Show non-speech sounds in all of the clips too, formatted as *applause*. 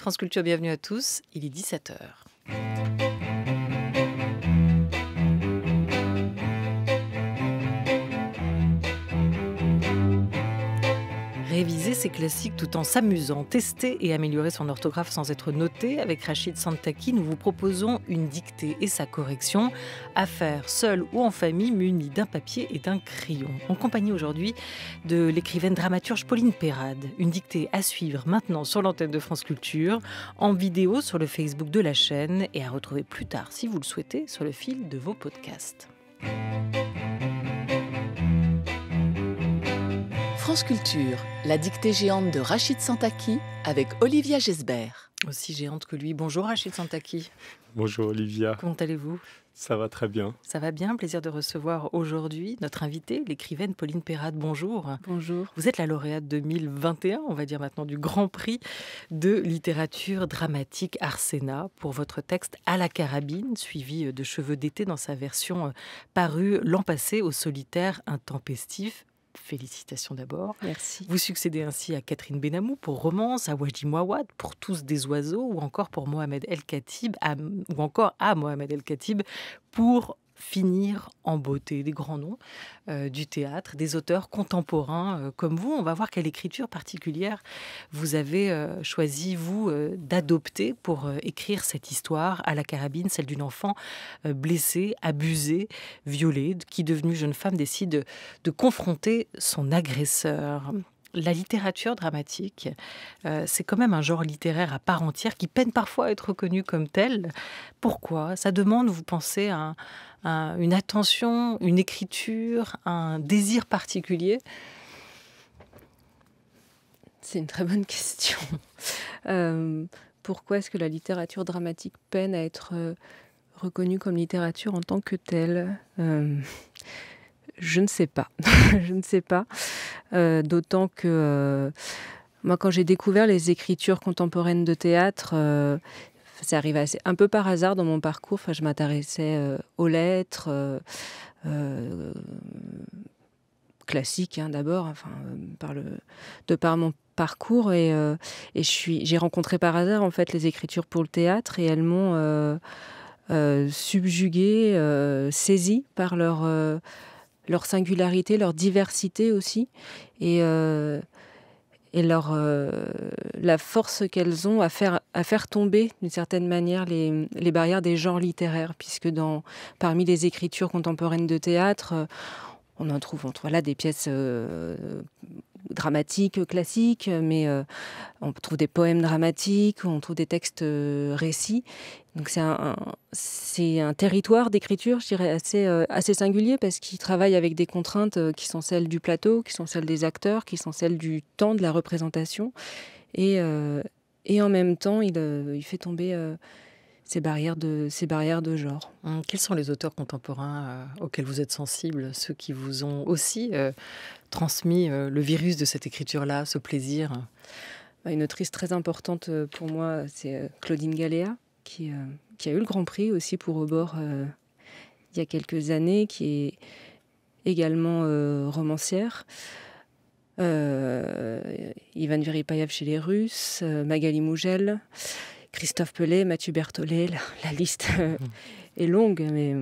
France Culture, bienvenue à tous. Il est 17h. assez classique tout en s'amusant, tester et améliorer son orthographe sans être noté. Avec Rachid Santaki, nous vous proposons une dictée et sa correction à faire seul ou en famille munie d'un papier et d'un crayon. En compagnie aujourd'hui de l'écrivaine dramaturge Pauline Perrade. Une dictée à suivre maintenant sur l'antenne de France Culture, en vidéo sur le Facebook de la chaîne et à retrouver plus tard si vous le souhaitez sur le fil de vos podcasts. Transculture, la dictée géante de Rachid Santaki avec Olivia Gesbert. Aussi géante que lui. Bonjour Rachid Santaki. Bonjour Olivia. Comment allez-vous Ça va très bien. Ça va bien, plaisir de recevoir aujourd'hui notre invitée, l'écrivaine Pauline Perrade. Bonjour. Bonjour. Vous êtes la lauréate 2021, on va dire maintenant, du Grand Prix de littérature dramatique Arsena pour votre texte À la carabine, suivi euh, de Cheveux d'été dans sa version euh, parue l'an passé au solitaire intempestif Félicitations d'abord. Merci. Vous succédez ainsi à Catherine Benamou pour Romance, à Wajdi Mouawad pour Tous des oiseaux, ou encore pour Mohamed El Khatib, ou encore à Mohamed El Khatib pour finir en beauté, des grands noms euh, du théâtre, des auteurs contemporains euh, comme vous. On va voir quelle écriture particulière vous avez euh, choisi, vous, d'adopter pour écrire cette histoire à la carabine, celle d'une enfant blessée, abusée, violée, qui, devenue jeune femme, décide de confronter son agresseur la littérature dramatique, euh, c'est quand même un genre littéraire à part entière qui peine parfois à être reconnu comme tel. Pourquoi Ça demande, vous pensez, une attention, une écriture, un désir particulier C'est une très bonne question. *laughs* Euh, pourquoi est-ce que la littérature dramatique peine à être euh, reconnue comme littérature en tant que telle je ne sais pas. *laughs* je ne sais pas. Euh, d'autant que euh, moi, quand j'ai découvert les écritures contemporaines de théâtre, euh, ça arrivait un peu par hasard dans mon parcours. Enfin, je m'intéressais aux lettres classiques hein, d'abord, enfin, par le, de par mon parcours et, et j'ai rencontré par hasard en fait les écritures pour le théâtre et elles m'ont subjuguée, saisie par leur leur singularité, leur diversité aussi, et, euh, et leur, euh, la force qu'elles ont à faire, à faire tomber d'une certaine manière les, barrières des genres littéraires, puisque dans, parmi les écritures contemporaines de théâtre, euh, on en trouve là des pièces dramatique euh, classique euh, mais euh, on trouve des poèmes dramatiques, on trouve des textes récits. Donc c'est un, un, territoire d'écriture, je dirais, assez, assez singulier parce qu'il travaille avec des contraintes qui sont celles du plateau, qui sont celles des acteurs, qui sont celles du temps de la représentation. Et, et en même temps, il, il fait tomber ces barrières de, ces barrières de genre. Hum, quels sont les auteurs contemporains euh, auxquels vous êtes sensible ceux qui vous ont aussi euh, transmis euh, le virus de cette écriture-là, ce plaisir bah, Une autrice très importante pour moi, c'est Claudine Galéa, qui, a eu le Grand Prix aussi pour Au bord il y a quelques années, qui est également romancière. Ivan Veripayev chez les Russes, Magali Mougel. Christophe Pelé, Mathieu Berthollet, la, la liste *laughs* est longue, mais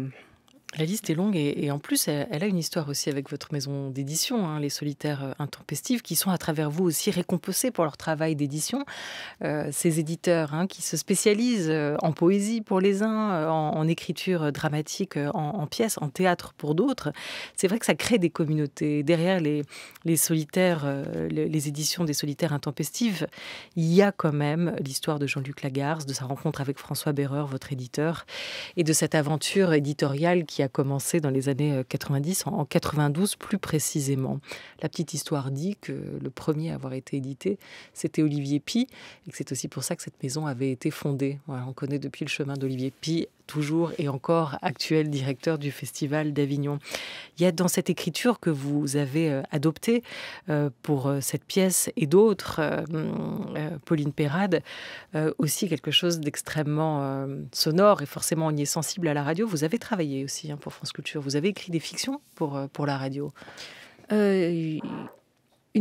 la liste est longue et, en plus, elle, a une histoire aussi avec votre maison d'édition, hein, les Solitaires euh, Intempestives, qui sont à travers vous aussi récompensés pour leur travail d'édition. Euh, ces éditeurs hein, qui se spécialisent euh, en poésie pour les uns, en, écriture dramatique en, pièces, en théâtre pour d'autres. C'est vrai que ça crée des communautés. Derrière les, les Solitaires, les, éditions des Solitaires Intempestives, il y a quand même l'histoire de Jean-Luc Lagarde, de sa rencontre avec François Béreur, votre éditeur, et de cette aventure éditoriale qui qui a commencé dans les années 90, euh, en 92 plus précisément. La petite histoire dit que le premier à avoir été édité, c'était Olivier Pi, et que c'est aussi pour ça que cette maison avait été fondée. on connaît depuis le chemin d'Olivier Pi toujours et encore actuel directeur du Festival d'Avignon. Il y a dans cette écriture que vous avez euh, adoptée euh, pour euh, cette pièce et d'autres, Pauline Perrade, aussi quelque chose d'extrêmement sonore et forcément on y est sensible à la radio. Vous avez travaillé aussi hein, pour France Culture, vous avez écrit des fictions pour, pour la radio. une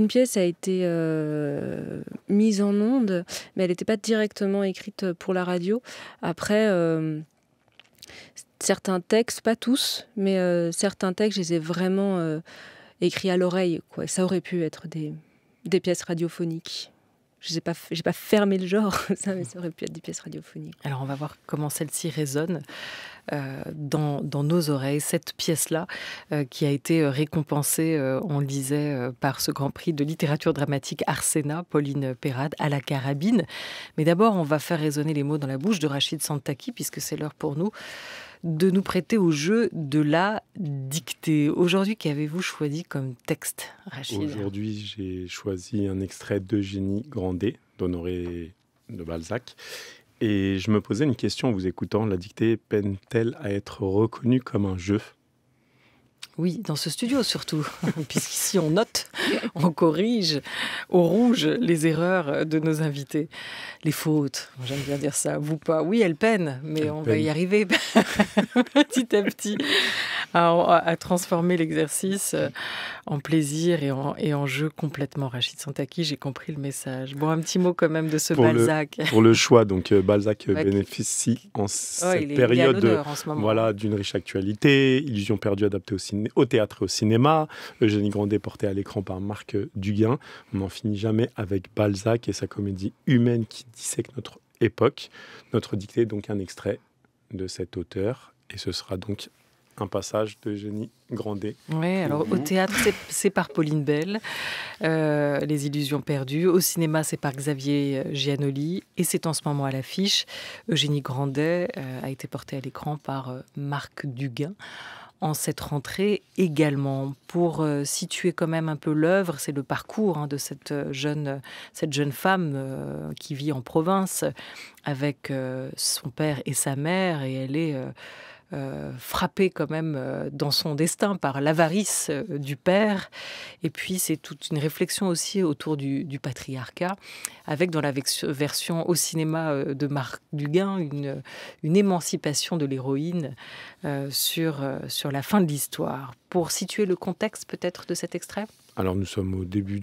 pièce a été mise en onde, mais elle n'était pas directement écrite pour la radio. Après, certains textes, pas tous, mais euh, certains textes, je les ai vraiment euh, écrits à l'oreille. Quoi. Ça aurait pu être des, des pièces radiophoniques. Je n'ai pas, j'ai pas fermé le genre, *laughs* ça, mais ça aurait pu être des pièces radiophoniques. Alors on va voir comment celle-ci résonne. Euh, dans, nos oreilles, cette pièce-là euh, qui a été euh, récompensée, on le disait, par ce Grand Prix de littérature dramatique Arsena, Pauline Perrade, à la carabine. Mais d'abord, on va faire résonner les mots dans la bouche de Rachid Santaki, puisque c'est l'heure pour nous de nous prêter au jeu de la dictée. Aujourd'hui, qu'avez-vous choisi comme texte, Rachid Aujourd'hui, j'ai choisi un extrait d'Eugénie Grandet, d'Honoré de Balzac. Et je me posais une question en vous écoutant. La dictée peine-t-elle à être reconnue comme un jeu oui, dans ce studio surtout, *laughs* puisqu'ici on note, on corrige au rouge les erreurs de nos invités, les fautes, j'aime bien dire ça, vous pas. Oui, elles peinent, mais on va y arriver *laughs* petit à petit à, transformer l'exercice en plaisir et en, et en jeu complètement. Rachid Santaki, j'ai compris le message. Bon, un petit mot quand même de ce Balzac. pour le choix, donc euh, Balzac euh, bénéficie en oh, cette période voilà, d'une riche actualité, Illusion perdue adaptée au cinéma au théâtre et au cinéma. Eugénie Grandet portée à l'écran par Marc Duguin. On n'en finit jamais avec Balzac et sa comédie humaine qui dissèque notre époque. Notre dictée est donc un extrait de cet auteur et ce sera donc un passage d'Eugénie Grandet. Oui, alors au théâtre, c'est par Pauline Bell, euh, Les Illusions perdues. Au cinéma, c'est par Xavier Giannoli. Et c'est en ce moment à l'affiche. Eugénie Grandet euh, a été portée à l'écran par euh, Marc Duguin en cette rentrée également. Pour euh, situer quand même un peu l'œuvre, c'est le parcours hein, de cette euh, jeune, cette jeune femme euh, qui vit en province avec son père et sa mère, et elle est euh, frappé quand même euh, dans son destin par l'avarice euh, du père. Et puis c'est toute une réflexion aussi autour du, patriarcat, avec dans la version au cinéma de Marc Duguin une, émancipation de l'héroïne sur, sur la fin de l'histoire. Pour situer le contexte peut-être de cet extrait alors nous sommes au début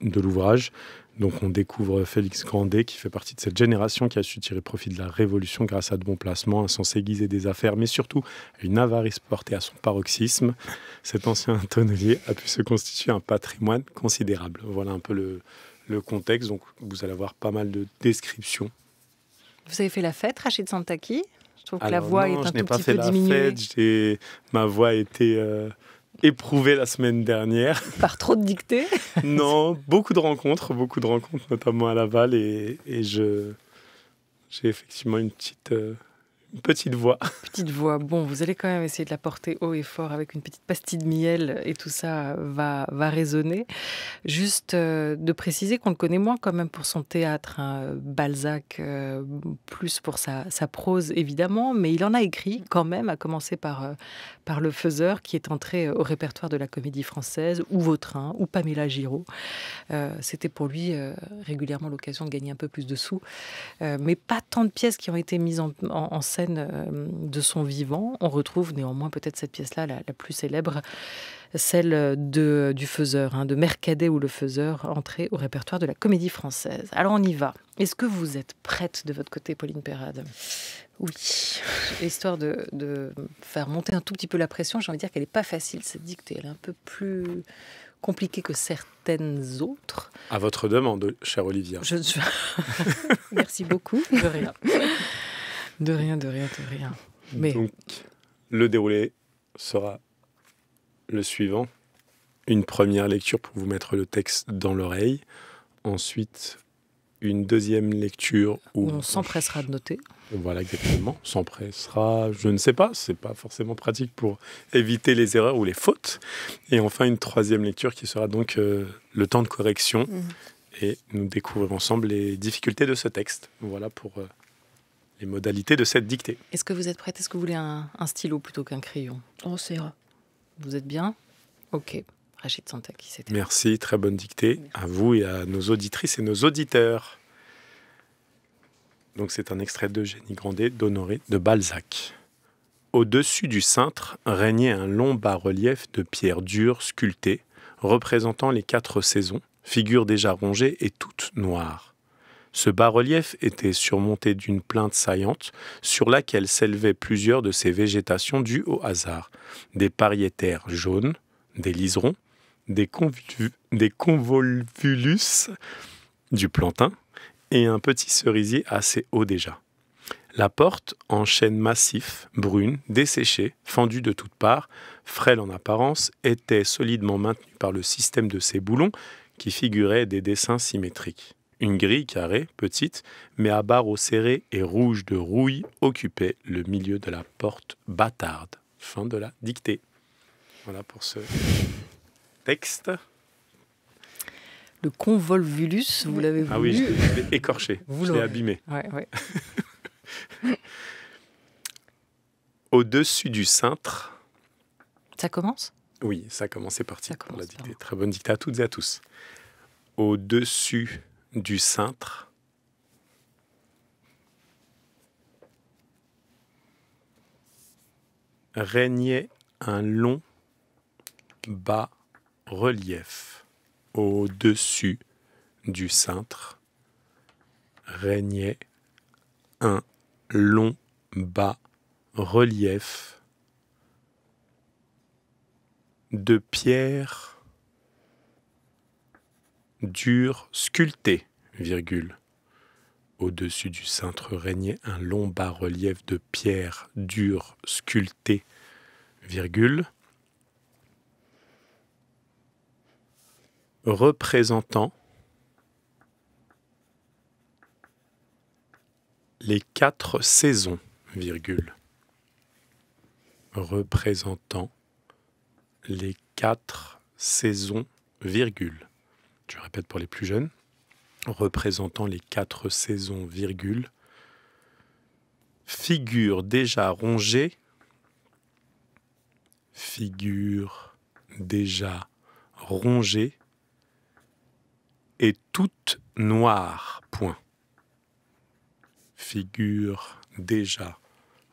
de l'ouvrage, donc on découvre Félix Grandet qui fait partie de cette génération qui a su tirer profit de la révolution grâce à de bons placements, un sens aiguisé des affaires, mais surtout une avarice portée à son paroxysme. Cet ancien tonnelier a pu se constituer un patrimoine considérable. Voilà un peu le, contexte, donc vous allez avoir pas mal de descriptions. Vous avez fait la fête, Rachid Santaki Je trouve que la voix est un je tout pas fait la Fête, ma voix était euh, éprouvé la semaine dernière. *laughs* Par trop de dictées Non, beaucoup de rencontres, beaucoup de rencontres, notamment à Laval, et, je j'ai effectivement une petite, euh, petite voix. *laughs* Petite voix. Bon, vous allez quand même essayer de la porter haut et fort avec une petite pastille de miel et tout ça va, va résonner. Juste euh, de préciser qu'on le connaît moins quand même pour son théâtre. Hein. Balzac, euh, plus pour sa, prose évidemment, mais il en a écrit quand même, à commencer par, euh, par Le Faiseur qui est entré au répertoire de la comédie française, ou Vautrin, ou Pamela Giraud. C'était pour lui régulièrement l'occasion de gagner un peu plus de sous. mais pas tant de pièces qui ont été mises en scène euh, de son vivant. On retrouve néanmoins peut-être cette pièce-là, la, plus célèbre, celle de, du faiseur, hein, de Mercadet ou le faiseur, entrée au répertoire de la comédie française. Alors on y va. Est-ce que vous êtes prête de votre côté, Pauline Perrade Oui. Histoire de, faire monter un tout petit peu la pression, j'ai envie de dire qu'elle n'est pas facile cette dictée. Elle est un peu plus compliquée que certaines autres. À votre demande, cher Olivier. Je, je... *laughs* Merci beaucoup. rien. De rien, de rien, de rien. Mais... Donc, le déroulé sera le suivant. Une première lecture pour vous mettre le texte dans l'oreille. Ensuite, une deuxième lecture où, on s'empressera de noter. Voilà, exactement. S'empressera, je ne sais pas, c'est pas forcément pratique pour éviter les erreurs ou les fautes. Et enfin, une troisième lecture qui sera donc euh, le temps de correction. Mhm. Et nous découvrons ensemble les difficultés de ce texte. Voilà pour euh, les modalités de cette dictée. Est-ce que vous êtes prête Est-ce que vous voulez un, stylo plutôt qu'un crayon On oh, sera. Vous êtes bien Ok. Rachid qui Merci, très bonne dictée à vous et à nos auditrices et nos auditeurs. Donc c'est un extrait de Génie Grandet d'Honoré de Balzac. Au-dessus du cintre régnait un long bas-relief de pierre dure sculptée, représentant les quatre saisons, figures déjà rongées et toutes noires. Ce bas-relief était surmonté d'une plainte saillante sur laquelle s'élevaient plusieurs de ces végétations dues au hasard, des pariétaires jaunes, des liserons, des, convolvulus, du plantain et un petit cerisier assez haut déjà. La porte, en chêne massif, brune, desséchée, fendue de toutes parts, frêle en apparence, était solidement maintenue par le système de ses boulons qui figuraient des dessins symétriques. Une grille carrée, petite, mais à barreaux serrés et rouge de rouille, occupait le milieu de la porte bâtarde. Fin de la dictée. Voilà pour ce texte. Le convolvulus, vous l'avez vu. Ah oui, je l'ai écorché, *laughs* je l'ai abîmé. *laughs* Au-dessus du cintre. Ça commence Oui, ça commence, c'est parti pour la dictée. Très bonne dictée à toutes et à tous. Au-dessus du cintre. régnait un long bas relief au-dessus du cintre régnait un long bas relief de pierre dur, sculpté, virgule. Au-dessus du cintre régnait un long bas-relief de pierre dure, sculpté virgule, représentant les quatre saisons, virgule, représentant les quatre saisons, virgule je répète pour les plus jeunes, représentant les quatre saisons, virgule, figure déjà rongée, figure déjà rongée, et toute noire, point. Figure déjà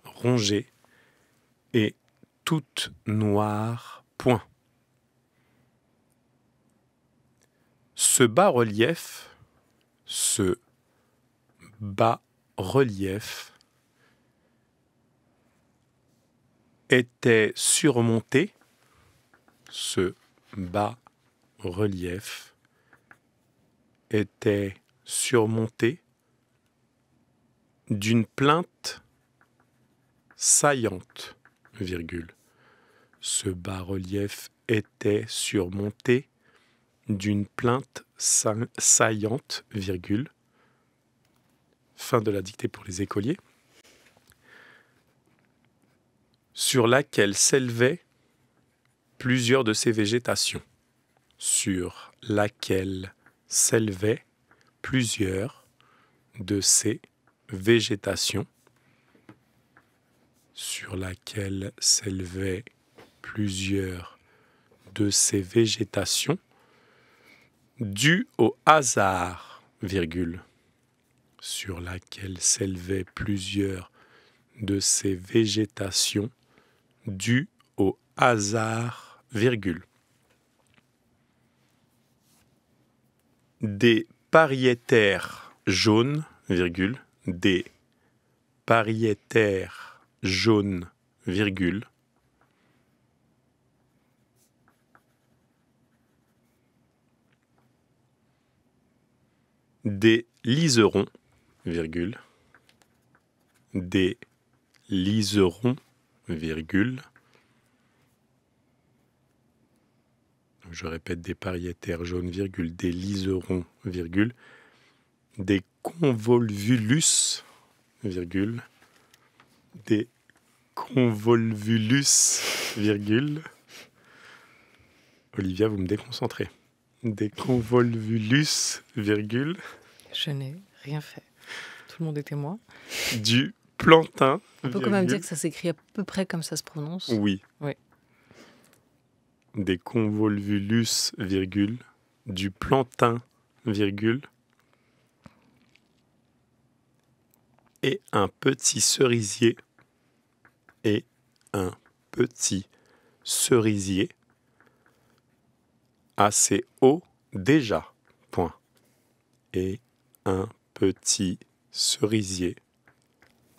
rongée et toute noire, point. ce bas-relief, ce bas-relief était surmonté, ce bas-relief était surmonté d'une plainte saillante, virgule. Ce bas-relief était surmonté d'une plainte saillante, virgule, fin de la dictée pour les écoliers, sur laquelle s'élevaient plusieurs de ces végétations, sur laquelle s'élevaient plusieurs de ces végétations, sur laquelle s'élevaient plusieurs de ces végétations, dû au hasard, virgule, sur laquelle s'élevaient plusieurs de ces végétations dû au hasard, virgule. Des pariétaires jaunes, virgule, des pariétaires jaunes, virgule, des liserons, virgule, des liserons, virgule. Je répète des pariétaires jaunes, virgule, des liserons, virgule, des convolvulus, virgule, des convolvulus, virgule. Olivia, vous me déconcentrez des convolvulus, virgule. Je n'ai rien fait. Tout le monde est témoin. Du plantain. On peut quand même dire que ça s'écrit à peu près comme ça se prononce. Oui. Oui. Des convolvulus, virgule. Du plantain, virgule. Et un petit cerisier. Et un petit cerisier assez haut déjà. Point. Et un petit cerisier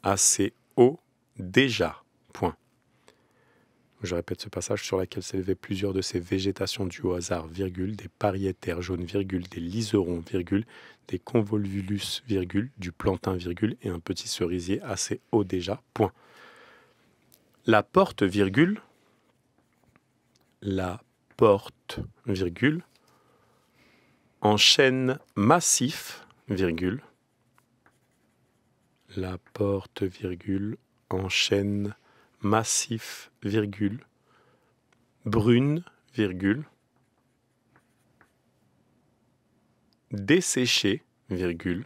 assez haut déjà. Point. Je répète ce passage sur lequel s'élevaient plusieurs de ces végétations du hasard, virgule, des pariétaires jaunes, virgule, des liserons, virgule, des convolvulus, virgule, du plantain, virgule, et un petit cerisier assez haut déjà. Point. La porte, virgule, la porte, virgule, en chêne massif, virgule, la porte, virgule, en chêne massif, virgule, brune, virgule, desséchée, virgule,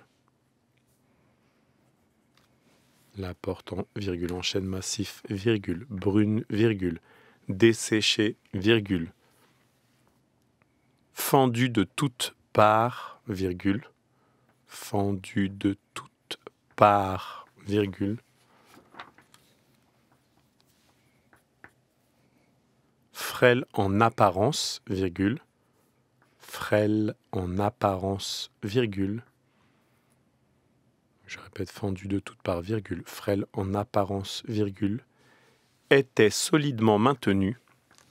la porte en virgule en chaîne massif, virgule, brune, virgule, desséchée, virgule, fendu de toutes parts, virgule, fendu de toutes parts, virgule, frêle en apparence, virgule, frêle en apparence, virgule, je répète, fendu de toutes parts, virgule, frêle en apparence, virgule, était solidement maintenu,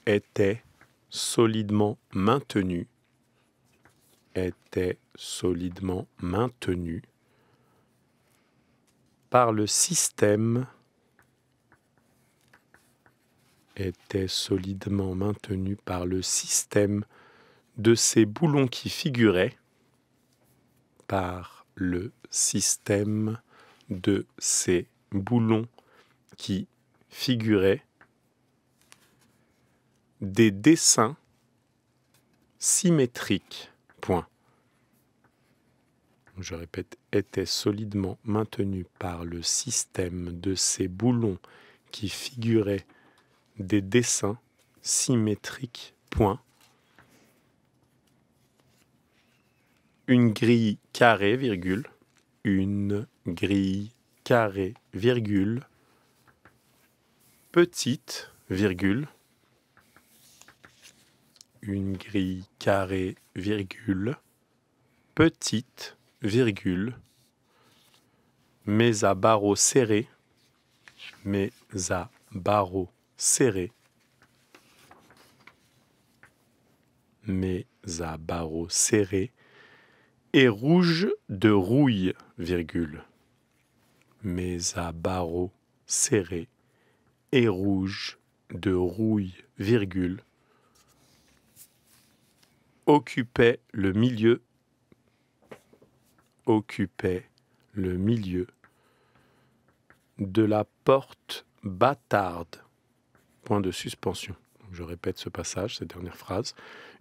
était solidement maintenu était solidement maintenu par le système était solidement maintenu par le système de ces boulons qui figuraient par le système de ces boulons qui figuraient des dessins symétriques Point. Je répète, était solidement maintenu par le système de ces boulons qui figuraient des dessins symétriques. Point. Une grille carrée, virgule. Une grille carrée, virgule. Petite, virgule une grille carrée, virgule, petite, virgule, mais à barreaux serrés, mais à barreaux serrés, mais à barreaux serrés, et rouge de rouille, virgule, mais à barreaux serrés, et rouge de rouille, virgule, occupait le milieu, occupait le milieu de la porte bâtarde. Point de suspension. Je répète ce passage, cette dernière phrase.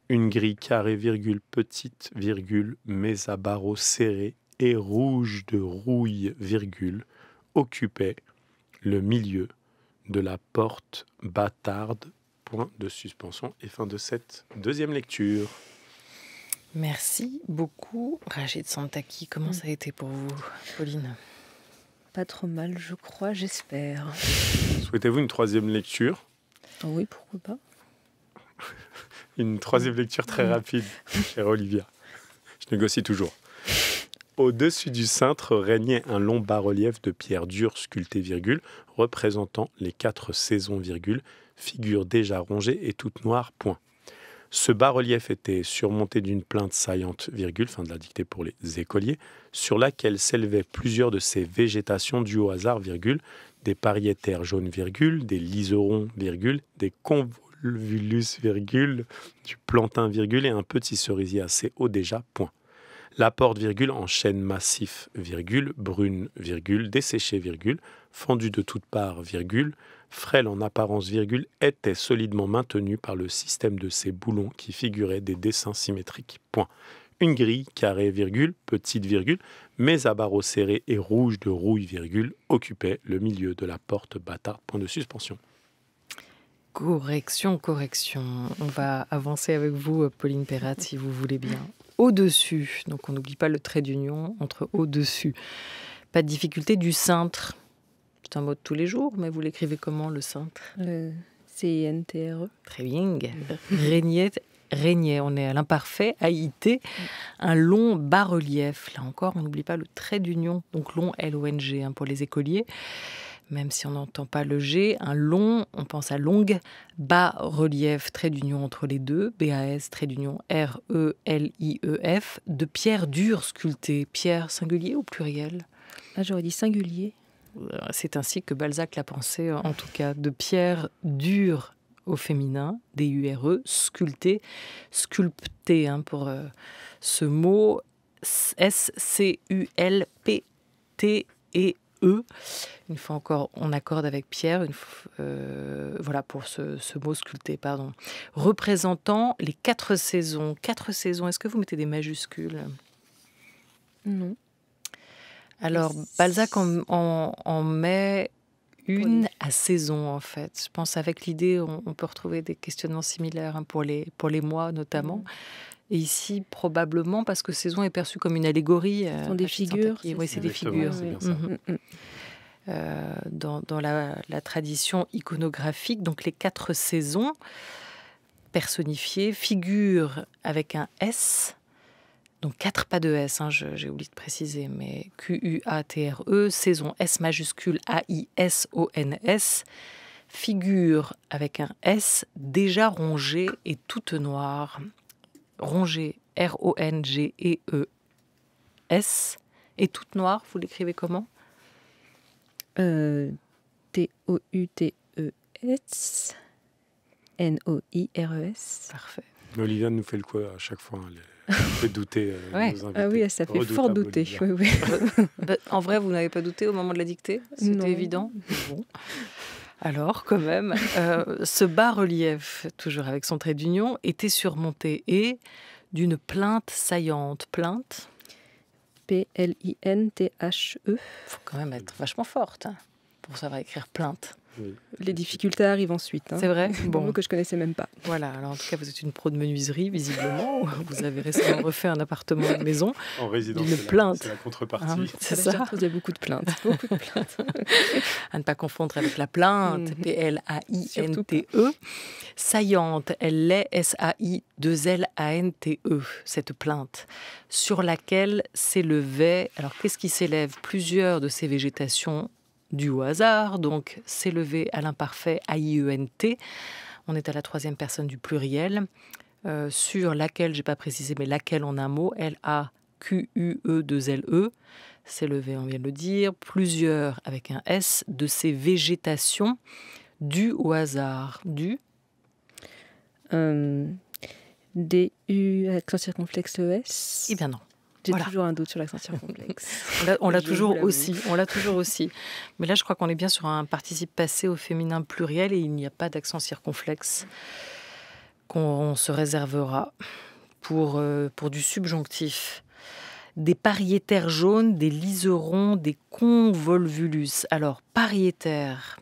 Une grille carrée, virgule, petite, virgule, mais à barreaux serrés et rouge de rouille, virgule, occupait le milieu de la porte bâtarde. Point de suspension et fin de cette deuxième lecture. Merci beaucoup, Rachid Santaki. Comment mm. ça a été pour vous, Pauline Pas trop mal, je crois, j'espère. Souhaitez-vous une troisième lecture Oui, pourquoi pas *laughs* Une troisième mm. lecture très mm. rapide, *laughs* chère Olivia. Je négocie toujours. Au-dessus du cintre régnait un long bas-relief de pierre dure sculptée virgule, représentant les quatre saisons virgule, figure déjà rongée et toute noire point. Ce bas-relief était surmonté d'une plainte saillante, virgule, fin de la dictée pour les écoliers, sur laquelle s'élevaient plusieurs de ces végétations dues au hasard, virgule, des pariétaires jaunes, virgule, des liserons, virgule, des convolvulus, virgule, du plantain, virgule, et un petit cerisier assez haut déjà, point. La porte, virgule, en chêne massif, virgule, brune, virgule, desséchée, virgule, fendue de toutes parts, virgule, frêle en apparence, virgule, était solidement maintenue par le système de ses boulons qui figuraient des dessins symétriques. Point. Une grille, carrée, virgule, petite, virgule, mais à barreaux serrés et rouge de rouille, virgule, occupait le milieu de la porte bâtard, point de suspension. Correction, correction. On va avancer avec vous, Pauline Perrat, si vous voulez bien. Au-dessus, donc on n'oublie pas le trait d'union entre au-dessus. Pas de difficulté du cintre c'est un tous les jours, mais vous l'écrivez comment le centre C-I-N-T-R-E. Euh, e. Très bien. Régnait. on est à l'imparfait, AIT, un long bas-relief. Là encore, on n'oublie pas le trait d'union, donc long L-O-N-G hein, pour les écoliers. Même si on n'entend pas le G, un long, on pense à longue, bas-relief, trait d'union entre les deux, B-A-S, trait d'union R-E-L-I-E-F, de pierre dure sculptée. Pierre singulier ou pluriel Là, J'aurais dit singulier. Euh, c'est ainsi que Balzac l'a pensé, euh, en tout cas, de pierre dure au féminin, des URE, sculpté, sculpté hein, pour euh, ce mot, S-C-U-L-P-T-E-E. Une fois encore, on accorde avec Pierre, voilà pour ce, ce, mot sculpté, pardon. Représentant les quatre saisons. Quatre saisons, est-ce que vous mettez des majuscules Non. Alors, Balzac en, met une à saison, en fait. Je pense avec l'idée, on, peut retrouver des questionnements similaires hein, pour, les, mois notamment. Mm. Et ici, probablement parce que saison est perçue comme une allégorie. Ce sont euh, des figures. Oui, c'est des figures. Mhm. Mm, mm. Euh, dans, la, tradition iconographique, donc les quatre saisons personnifiées, figurent avec un S, donc quatre pas de S, hein, j'ai oublié de préciser, mais Q-U-A-T-R-E, saison S majuscule A-I-S-O-N-S, figure avec un S déjà rongé et toute noire. rongé R-O-N-G-E-E-S, et toute noire, vous l'écrivez comment euh, T-O-U-T-E-S, N-O-I-R-E-S. Parfait. Olivia nous fait le quoi à chaque fois hein, fait douter. Euh, ah oui, ça fait fort douter. *laughs* Bah, en vrai, vous n'avez pas douté au moment de la dictée C'était évident. Bon. Alors, quand même, euh, ce bas-relief, toujours avec son trait d'union, était surmonté et d'une plainte saillante. Plainte P-L-I-N-T-H-E. Il faut quand même être vachement forte hein, pour savoir écrire plainte. Les difficultés arrivent ensuite. Hein. C'est vrai Bon. que je connaissais même pas. Voilà, alors en tout cas, vous êtes une pro de menuiserie, visiblement. *laughs* vous avez récemment refait un appartement, une maison. En résidence. C'est la contrepartie. Ah, c'est ça. Vous Il beaucoup de plaintes. *laughs* Beaucoup de plaintes. *laughs* à ne pas confondre avec la plainte, mhm. P-L-A-I-N-T-E. Saillante, elle l'est, S-A-I-2-L-A-N-T-E, cette plainte, sur laquelle s'élevait, alors qu'est-ce qui s'élève Plusieurs de ces végétations du hasard, donc s'élever à l'imparfait A-I-E-N-T, On est à la troisième personne du pluriel, euh, sur laquelle, j'ai pas précisé, mais laquelle en un mot, L-A-Q-U-E-2-L-E, e, s'élever, on vient de le dire, plusieurs avec un S, de ces végétations du au hasard, du, euh, D-U, accent circonflexe e s Eh bien non. J'ai toujours un doute sur l'accent circonflexe. *laughs* on l'a toujours aussi. On l'a toujours aussi. Mais là, je crois qu'on est bien sur un participe passé au féminin pluriel et il n'y a pas d'accent circonflexe qu'on se réservera pour, euh, pour du subjonctif des pariétaires jaunes, des liserons, des convolvulus. Alors, pariétaires,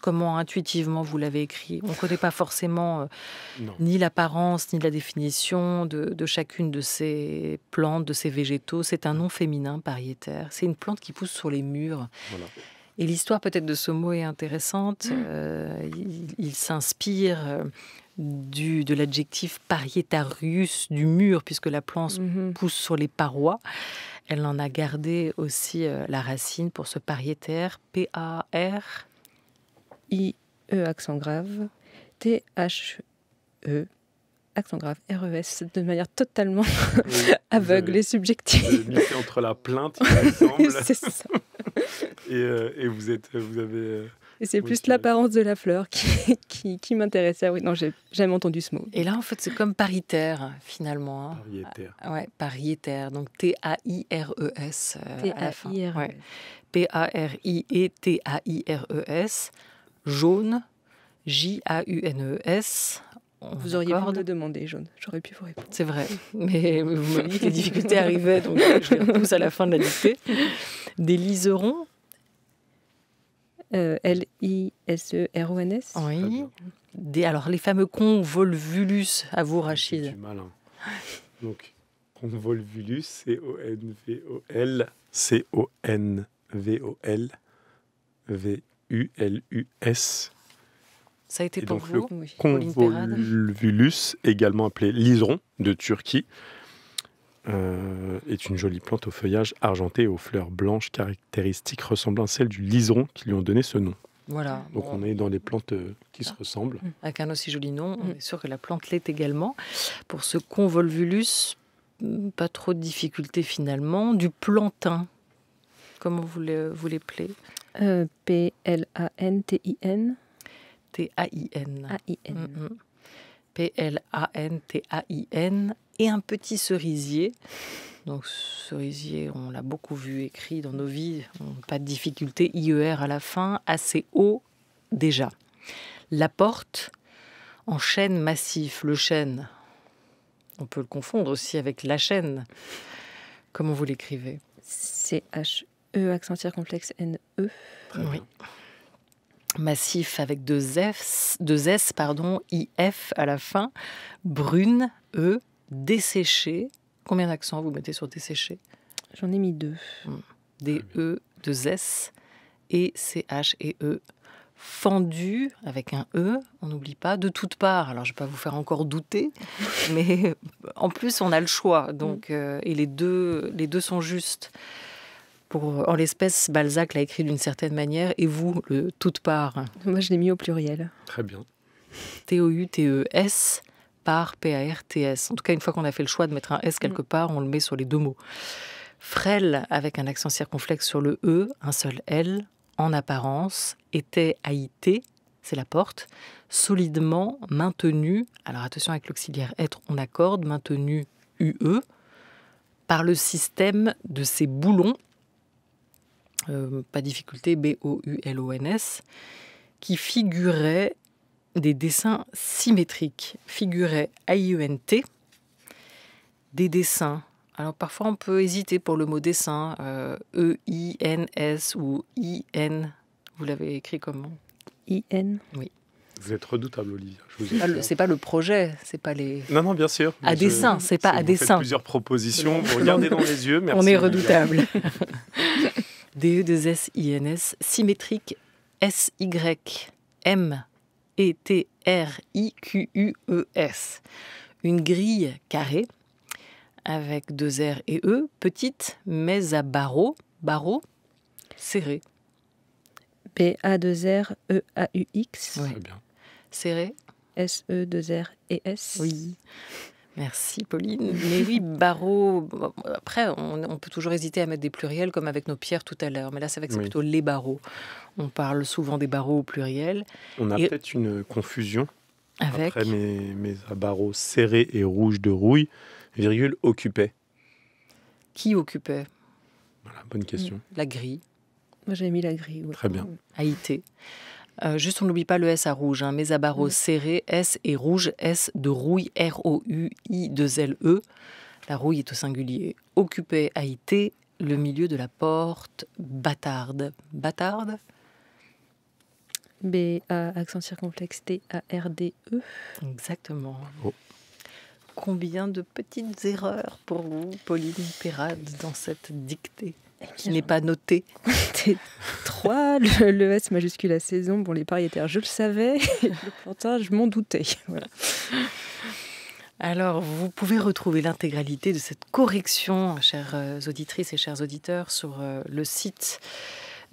Comment intuitivement vous l'avez écrit On ne connaît pas forcément euh, ni l'apparence, ni la définition de, chacune de ces plantes, de ces végétaux. C'est un nom féminin pariétaire. C'est une plante qui pousse sur les murs. Et l'histoire peut-être de ce mot est intéressante. Mm. Euh, il, s'inspire euh, du, de l'adjectif pariétarius, du mur, puisque la plante mm-hmm. pousse sur les parois. Elle en a gardé aussi la racine pour ce pariétaire, P-A-R. I, E accent grave, T, H, E accent grave, R-E-S, de manière totalement *laughs* aveugle et subjective. Vous entre la plainte, *laughs* C'est ça. Euh, et, vous, êtes, vous avez... Euh, et c'est plus euh, l'apparence de la fleur qui, *laughs* qui, m'intéressait. Ah oui, non, j'ai jamais entendu ce mot. Et là, en fait, c'est comme paritaire, finalement. Hein. Paritaire. Oui, ah, Ouais, Donc T-A-I-R-E-S. i r p a r i P-A-R-I-E-T-A-I-R-E-S. E Jaune, J-A-U-N-E-S. Vous auriez pu de demander, Jaune. J'aurais pu vous répondre. C'est vrai. Mais vous m'avez dit que les difficultés *laughs* arrivaient, donc je les repousse à la fin de la dictée. Des liserons. Euh, L-I-S-E-R-O-N-S. E oui. Des, alors, les fameux convolvulus, à vous, Rachid. Du malin. Donc, convolvulus, C-O-N-V-O-L. C-O-N-V-O-L. V U-L-U-S. Ça a été pour donc vous, convolvulus, également appelé liseron de Turquie, euh, est une jolie plante au feuillage argenté aux fleurs blanches caractéristiques ressemblant à celles du liseron qui lui ont donné ce nom. Voilà. Donc on est dans des plantes euh, qui ah. se ressemblent. Mmh. Avec un aussi joli nom, on mmh. est sûr que la plante l'est également. Pour ce convolvulus, mmh, pas trop de difficultés finalement. Du plantain, comment vous les plaît P-L-A-N-T-I-N. T-A-I-N. A-I-N. Mm, mm. P-L-A-N-T-A-I-N et un petit cerisier. Donc cerisier, on l'a beaucoup vu écrit dans nos vies, pas de difficulté, I-E-R à la fin, assez haut déjà. La porte en chêne massif, le chêne, on peut le confondre aussi avec la chaîne. Comment vous l'écrivez C-H e E accent complexe N E. Oui. Massif avec deux F, deux S pardon, I F à la fin, brune E, desséché. Combien d'accents vous mettez sur desséché J'en ai mis deux. Hmm. D E, deux S et C H et E fendu avec un E, on n'oublie pas, de toutes parts. Alors je ne vais pas vous faire encore douter, *laughs* mais en plus on a le choix. Donc, hmm. euh, et les deux, les deux sont justes. Euh, en l'espèce, Balzac l'a écrit d'une certaine manière et vous, le toute part. Moi, je l'ai mis au pluriel. Très bien. T-O-U-T-E-S par P-A-R-T-S. En tout cas, une fois qu'on a fait le choix de mettre un S quelque mm. part, on le met sur les deux mots. Frêle, avec un accent circonflexe sur le E, un seul L, en apparence, était haïté, c'est la porte, solidement maintenu, alors attention avec l'auxiliaire être, on accorde, maintenu e par le système de ses boulons euh, pas difficulté, B-O-U-L-O-N-S, qui figurait des dessins symétriques, figurait a i u e n t des dessins. Alors parfois on peut hésiter pour le mot dessin, E-I-N-S euh, e ou I-N, vous l'avez écrit comment I-N Oui. Vous êtes redoutable, Olivia. C'est pas, le projet, c'est pas les. Non, non, bien sûr. À dessin, c'est pas à dessin. Plusieurs propositions, vous regardez dans les yeux. Merci, On est redoutable. *laughs* E D-E-2-S-I-N-S, symétrique S-Y-M-E-T-R-I-Q-U-E-S. E e Une grille carrée avec deux R et E, petite, mais à barreaux, barreaux serrés. P, a 2 r e a u x Serré. S-E-2-R-E-S. Oui. Merci Pauline. Mais oui, barreaux. Après, on, peut toujours hésiter à mettre des pluriels comme avec nos pierres tout à l'heure. Mais là, c'est vrai que c'est plutôt les barreaux. On parle souvent des barreaux au pluriel. On a peut-être une confusion. Avec... Après mes, barreaux serrés et rouges de rouille, virgule, occupait. Qui occupait voilà, Bonne question. La grille. Moi, j'ai mis la grille. Très bien. Haïté. Euh, juste, on n'oublie pas le S à rouge, hein, mes à mm. S et rouge, S de rouille, R-O-U-I, 2-L-E. E. La rouille est au singulier. occupé, a été le milieu de la porte bâtarde. Bâtarde B-A, accent circonflexe, T-A-R-D-E. Exactement. Oh. Combien de petites erreurs pour vous, Pauline Perrade, dans cette dictée bah, qui n'est pas noté. *laughs* T3, le, S majuscule à saison. Bon, les pariétaires, je le savais. *laughs* je m'en doutais. *laughs* Alors, vous pouvez retrouver l'intégralité de cette correction, chères euh, auditrices et chers auditeurs, sur euh, le site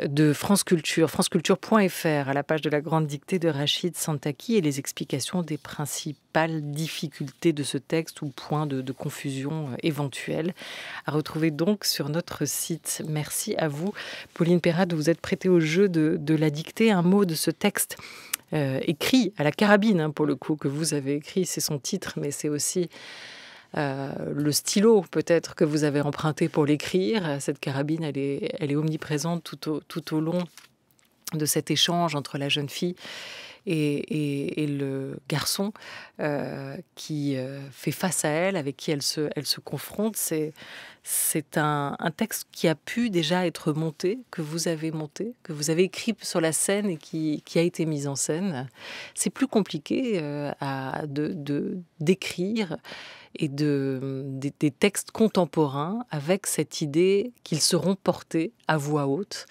de France Culture, franceculture.fr, à la page de la grande dictée de Rachid Santaki et les explications des principales difficultés de ce texte ou points de, confusion euh, éventuels. À retrouver donc sur notre site. Merci à vous, Pauline Perrade, vous êtes prêtée au jeu de, la dictée. Un mot de ce texte. Euh, écrit à la carabine, hein, pour le coup, que vous avez écrit. C'est son titre, mais c'est aussi euh, le stylo peut-être que vous avez emprunté pour l'écrire. Euh, cette carabine, elle est, elle est omniprésente tout au, tout au long de cet échange entre la jeune fille et, le garçon euh, qui fait face à elle, avec qui elle se, elle se confronte. C'est, c'est un, texte qui a pu déjà être monté, que vous avez monté, que vous avez écrit sur la scène et qui, a été mis en scène. C'est plus compliqué à, de, d'écrire et de, des, textes contemporains avec cette idée qu'ils seront portés à voix haute.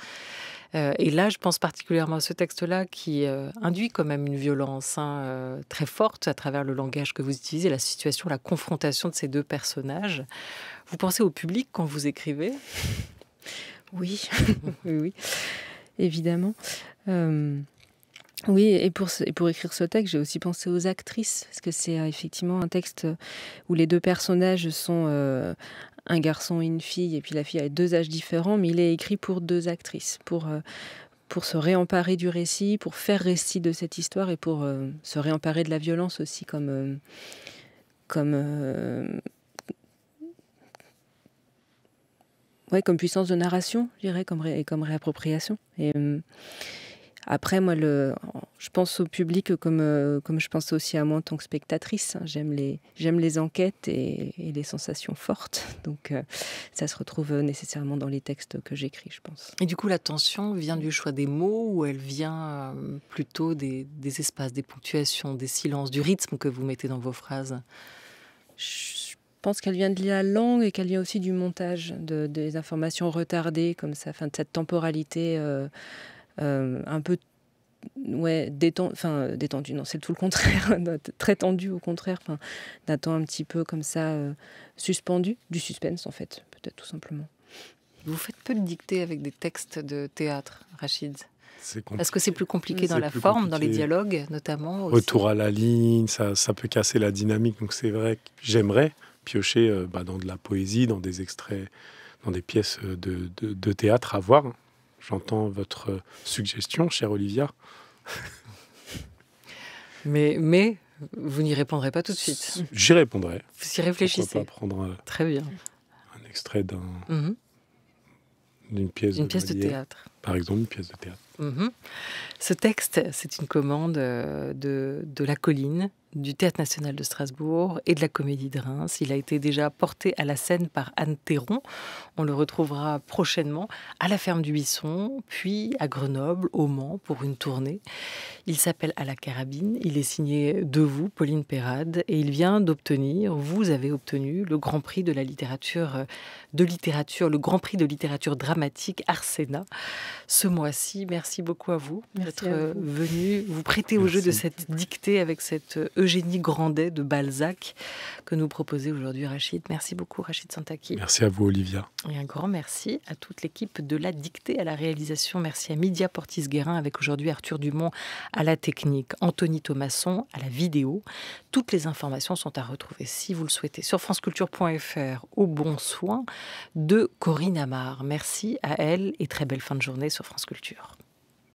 Euh, et là, je pense particulièrement à ce texte-là qui euh, induit quand même une violence hein, euh, très forte à travers le langage que vous utilisez, la situation, la confrontation de ces deux personnages. Vous pensez au public quand vous écrivez Oui, *laughs* oui, oui, évidemment. Oui, et pour, pour écrire ce texte, j'ai aussi pensé aux actrices, parce que c'est euh, effectivement un texte euh, où les deux personnages sont euh, un garçon et une fille, et puis la fille a deux âges différents, mais il est écrit pour deux actrices, pour, pour se réemparer du récit, pour faire récit de cette histoire, et pour se réemparer de la violence aussi comme... comme ouais, comme puissance de narration, je dirais, comme, comme réappropriation. Et, après, moi, le, je pense au public comme, euh, comme je pense aussi à moi en tant que spectatrice. Hein. J'aime les, j'aime les enquêtes et, les sensations fortes. *laughs* Donc, euh, ça se retrouve nécessairement dans les textes que j'écris, je pense. Et du coup, la tension vient du choix des mots ou elle vient euh, plutôt des, espaces, des ponctuations, des silences, du rythme que vous mettez dans vos phrases je pense qu'elle vient de la langue et qu'elle vient aussi du montage, des informations retardées, comme ça, fin, de cette temporalité euh, un peu ouais, détendu, enfin non, c'est tout le contraire, *laughs* très tendu au contraire, enfin, d'un un petit peu comme ça, euh, suspendu, du suspense en fait, peut-être tout simplement. Vous faites peu de dictées avec des textes de théâtre, Rachid parce que c'est plus compliqué dans la forme, dans les dialogues notamment. Retour à la ligne, ça, peut casser la dynamique. Donc c'est vrai que j'aimerais piocher euh, bah, dans de la poésie, dans des extraits, dans des pièces de théâtre à voir. Hein. J'entends votre suggestion, chère Olivia. *laughs* mais, mais vous n'y répondrez pas tout de suite. J'y répondrai. Vous y réfléchissez. prendre un, Très bien. Un extrait d'un, mhm. d'une pièce, de théâtre. Par exemple, une pièce de théâtre. Mhm. Ce texte, c'est une commande euh, de, La Colline, du Théâtre national de Strasbourg et de la Comédie de Reims. Il a été déjà porté à la scène par Anne Théron. On le retrouvera prochainement à la ferme du Buisson, puis à Grenoble, au Mans, pour une tournée. Il s'appelle À la carabine. Il est signé de vous, Pauline Perrade, et il vient d'obtenir, vous avez obtenu, le Grand Prix de la littérature, euh, de littérature, le Grand Prix de littérature dramatique Arsena. Ce mois-ci, merci merci beaucoup à vous d'être euh, venu vous prêter au jeu de cette dictée avec cette euh, Eugénie Grandet de Balzac que nous proposait aujourd'hui Rachid. Merci beaucoup Rachid Santaki. Merci à vous Olivia. Et un grand merci à toute l'équipe de la dictée à la réalisation. Merci à Midia Portis-Guérin avec aujourd'hui Arthur Dumont à la technique, Anthony Thomasson à la vidéo. Toutes les informations sont à retrouver si vous le souhaitez sur franceculture.fr au bon soin de Corinne Amar. Merci à elle et très belle fin de journée sur France Culture.